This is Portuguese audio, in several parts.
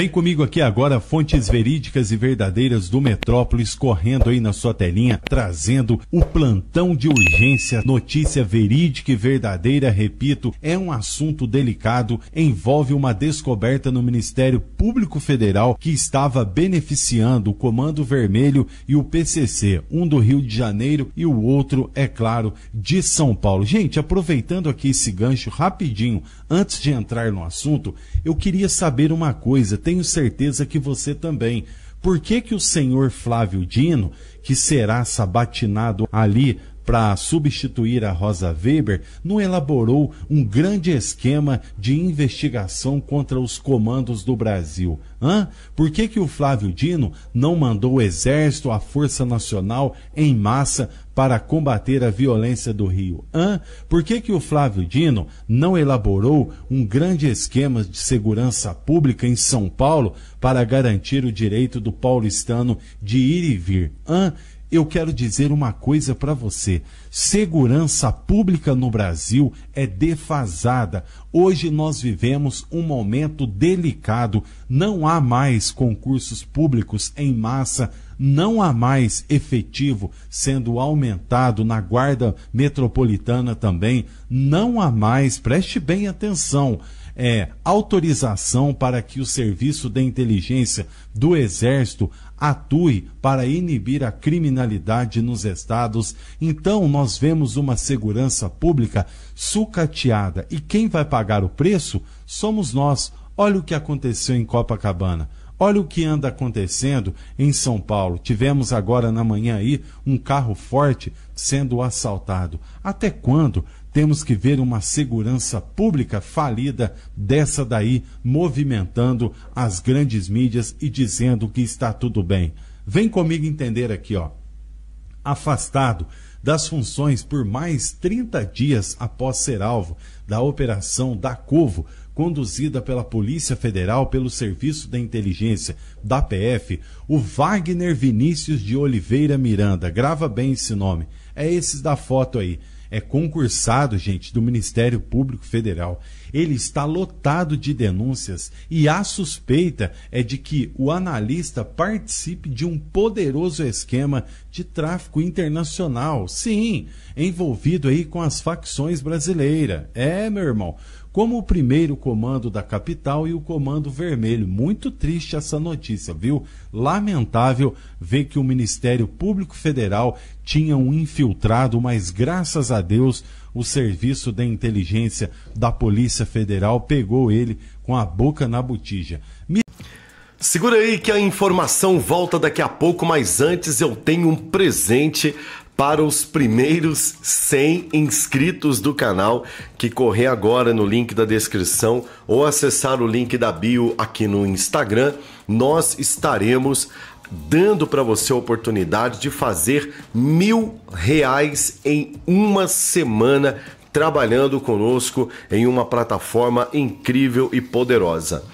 Vem comigo aqui agora, fontes verídicas e verdadeiras do Metrópolis, correndo aí na sua telinha, trazendo o plantão de urgência, notícia verídica e verdadeira, repito, é um assunto delicado, envolve uma descoberta no Ministério Público Federal que estava beneficiando o Comando Vermelho e o PCC, um do Rio de Janeiro e o outro, é claro, de São Paulo. Gente, aproveitando aqui esse gancho rapidinho, antes de entrar no assunto, eu queria saber uma coisa, tenho certeza que você também. Por que, que o senhor Flávio Dino, que será sabatinado ali para substituir a Rosa Weber, não elaborou um grande esquema de investigação contra os comandos do Brasil? Hã? Por que, que o Flávio Dino não mandou o Exército, a Força Nacional em massa para combater a violência do Rio? Hã? Por que, que o Flávio Dino não elaborou um grande esquema de segurança pública em São Paulo para garantir o direito do paulistano de ir e vir? Hã? eu quero dizer uma coisa para você: segurança pública no Brasil é defasada. Hoje nós vivemos um momento delicado. Não há mais concursos públicos em massa, não há mais efetivo sendo aumentado na Guarda Metropolitana também, não há mais, preste bem atenção é, autorização para que o Serviço de Inteligência do Exército atue para inibir a criminalidade nos estados. Então, nós vemos uma segurança pública sucateada. E quem vai pagar o preço somos nós. Olha o que aconteceu em Copacabana. Olha o que anda acontecendo em São Paulo. Tivemos agora na manhã aí um carro forte sendo assaltado. Até quando temos que ver uma segurança pública falida dessa daí, movimentando as grandes mídias e dizendo que está tudo bem. Vem comigo entender aqui, ó. Afastado das funções por mais 30 dias após ser alvo da operação da Covo, conduzida pela Polícia Federal pelo Serviço de Inteligência da PF, o Wagner Vinícius de Oliveira Miranda, grava bem esse nome, é esse da foto aí é concursado, gente, do Ministério Público Federal. Ele está lotado de denúncias e a suspeita é de que o analista participe de um poderoso esquema de tráfico internacional. Sim, envolvido aí com as facções brasileiras. É, meu irmão como o primeiro comando da capital e o comando vermelho. Muito triste essa notícia, viu? Lamentável ver que o Ministério Público Federal tinha um infiltrado, mas graças a Deus o serviço da inteligência da Polícia Federal pegou ele com a boca na botija. Me... Segura aí que a informação volta daqui a pouco, mas antes eu tenho um presente para os primeiros 100 inscritos do canal que correr agora no link da descrição ou acessar o link da bio aqui no Instagram, nós estaremos dando para você a oportunidade de fazer mil reais em uma semana trabalhando conosco em uma plataforma incrível e poderosa.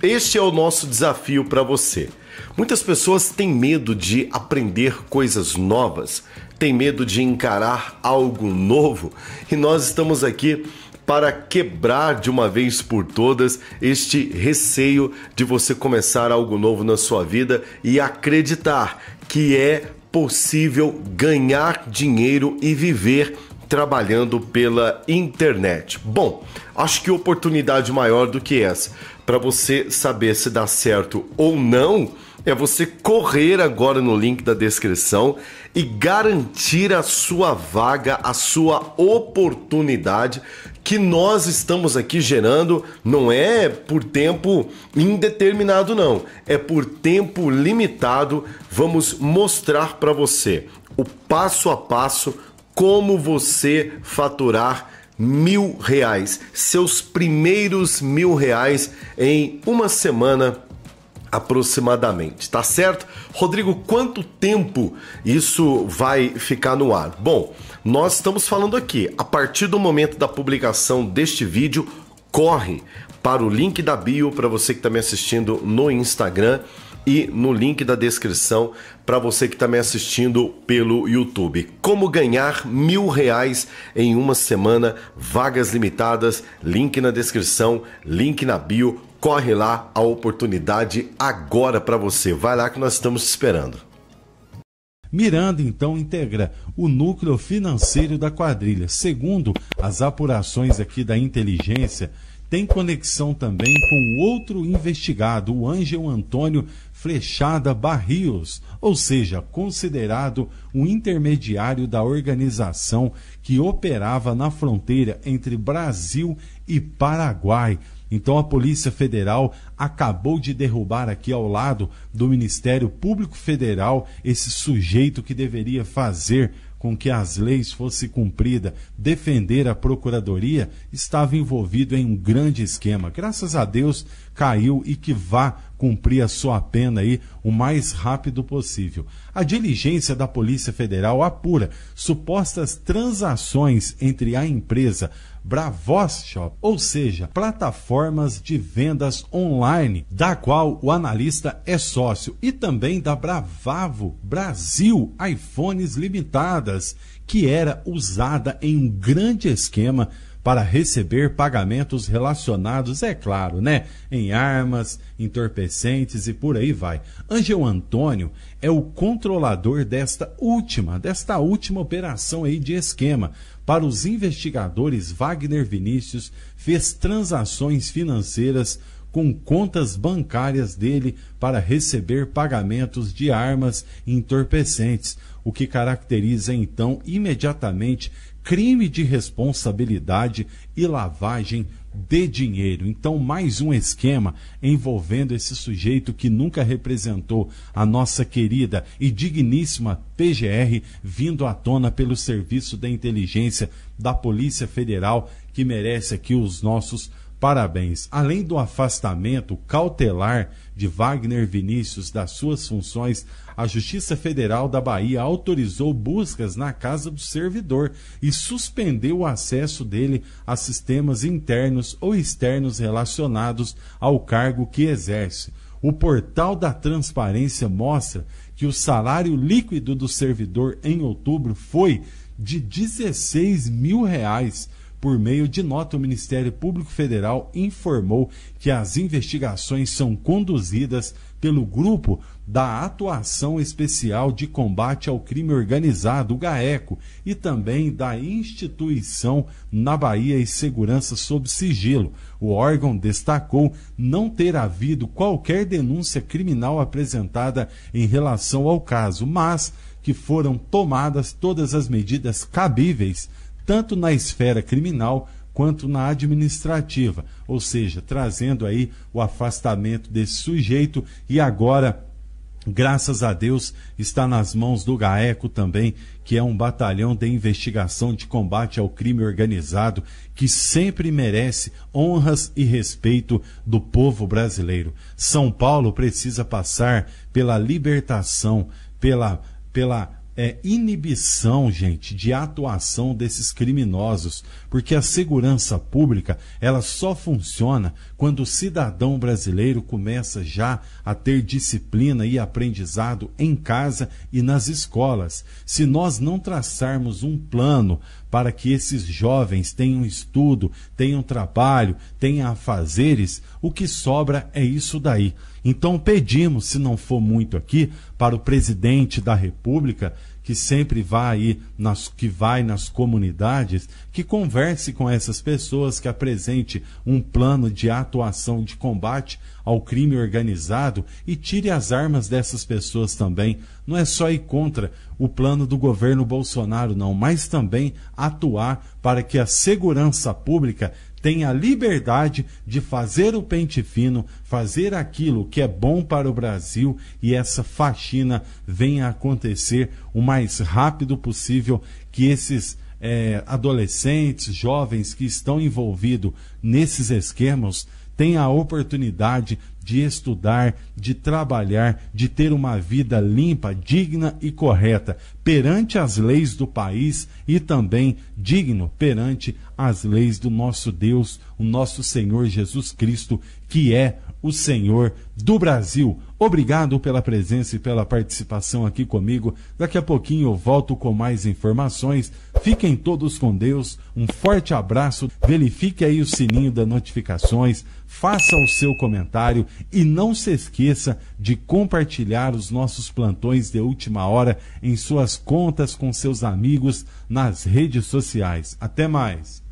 Este é o nosso desafio para você. Muitas pessoas têm medo de aprender coisas novas, têm medo de encarar algo novo e nós estamos aqui para quebrar de uma vez por todas este receio de você começar algo novo na sua vida e acreditar que é possível ganhar dinheiro e viver trabalhando pela internet. Bom, acho que oportunidade maior do que essa para você saber se dá certo ou não é você correr agora no link da descrição e garantir a sua vaga, a sua oportunidade que nós estamos aqui gerando não é por tempo indeterminado não, é por tempo limitado. Vamos mostrar para você o passo a passo como você faturar mil reais, seus primeiros mil reais em uma semana aproximadamente, tá certo? Rodrigo, quanto tempo isso vai ficar no ar? Bom, nós estamos falando aqui, a partir do momento da publicação deste vídeo, corre para o link da bio para você que está me assistindo no Instagram e no link da descrição para você que está me assistindo pelo YouTube. Como ganhar mil reais em uma semana, vagas limitadas, link na descrição, link na bio corre lá, a oportunidade agora para você. Vai lá que nós estamos te esperando. Miranda então integra o núcleo financeiro da quadrilha. Segundo as apurações aqui da inteligência, tem conexão também com outro investigado, o Ângelo Antônio Flechada Barrios, ou seja, considerado um intermediário da organização que operava na fronteira entre Brasil e Paraguai, então a Polícia Federal acabou de derrubar aqui ao lado do Ministério Público Federal esse sujeito que deveria fazer com que as leis fossem cumpridas, defender a Procuradoria, estava envolvido em um grande esquema. Graças a Deus, caiu e que vá cumprir a sua pena aí o mais rápido possível. A diligência da Polícia Federal apura supostas transações entre a empresa Bravos Shop, ou seja, plataformas de vendas online, da qual o analista é sócio, e também da Bravavo Brasil iPhones Limitadas, que era usada em um grande esquema para receber pagamentos relacionados, é claro, né? Em armas, entorpecentes e por aí vai. Angel Antônio é o controlador desta última, desta última operação aí de esquema. Para os investigadores, Wagner Vinícius fez transações financeiras com contas bancárias dele para receber pagamentos de armas entorpecentes, o que caracteriza então imediatamente crime de responsabilidade e lavagem de dinheiro. Então, mais um esquema envolvendo esse sujeito que nunca representou a nossa querida e digníssima PGR, vindo à tona pelo Serviço da Inteligência da Polícia Federal, que merece aqui os nossos Parabéns. Além do afastamento cautelar de Wagner Vinícius das suas funções, a Justiça Federal da Bahia autorizou buscas na casa do servidor e suspendeu o acesso dele a sistemas internos ou externos relacionados ao cargo que exerce. O portal da transparência mostra que o salário líquido do servidor em outubro foi de 16 mil reais por meio de nota, o Ministério Público Federal informou que as investigações são conduzidas pelo grupo da Atuação Especial de Combate ao Crime Organizado, o GAECO, e também da instituição na Bahia e Segurança sob sigilo. O órgão destacou não ter havido qualquer denúncia criminal apresentada em relação ao caso, mas que foram tomadas todas as medidas cabíveis tanto na esfera criminal quanto na administrativa, ou seja, trazendo aí o afastamento desse sujeito e agora graças a Deus, está nas mãos do GAECO também, que é um batalhão de investigação de combate ao crime organizado que sempre merece honras e respeito do povo brasileiro. São Paulo precisa passar pela libertação, pela, pela é, inibição, gente, de atuação desses criminosos, porque a segurança pública ela só funciona quando o cidadão brasileiro começa já a ter disciplina e aprendizado em casa e nas escolas. Se nós não traçarmos um plano para que esses jovens tenham estudo, tenham trabalho, tenham afazeres, o que sobra é isso daí. Então pedimos, se não for muito aqui, para o presidente da República, que sempre vai aí nas, que vai nas comunidades, que converse com essas pessoas, que apresente um plano de atuação de combate ao crime organizado e tire as armas dessas pessoas também. Não é só ir contra o plano do governo Bolsonaro, não, mas também atuar para que a segurança pública tem a liberdade de fazer o pente fino, fazer aquilo que é bom para o Brasil e essa faxina venha acontecer o mais rápido possível, que esses é, adolescentes, jovens que estão envolvidos nesses esquemas tenham a oportunidade de estudar, de trabalhar, de ter uma vida limpa, digna e correta perante as leis do país e também digno perante as leis do nosso Deus, o nosso Senhor Jesus Cristo, que é o Senhor do Brasil. Obrigado pela presença e pela participação aqui comigo. Daqui a pouquinho eu volto com mais informações. Fiquem todos com Deus. Um forte abraço. Verifique aí o sininho das notificações. Faça o seu comentário e não se esqueça de compartilhar os nossos plantões de última hora em suas contas com seus amigos nas redes sociais. Até mais.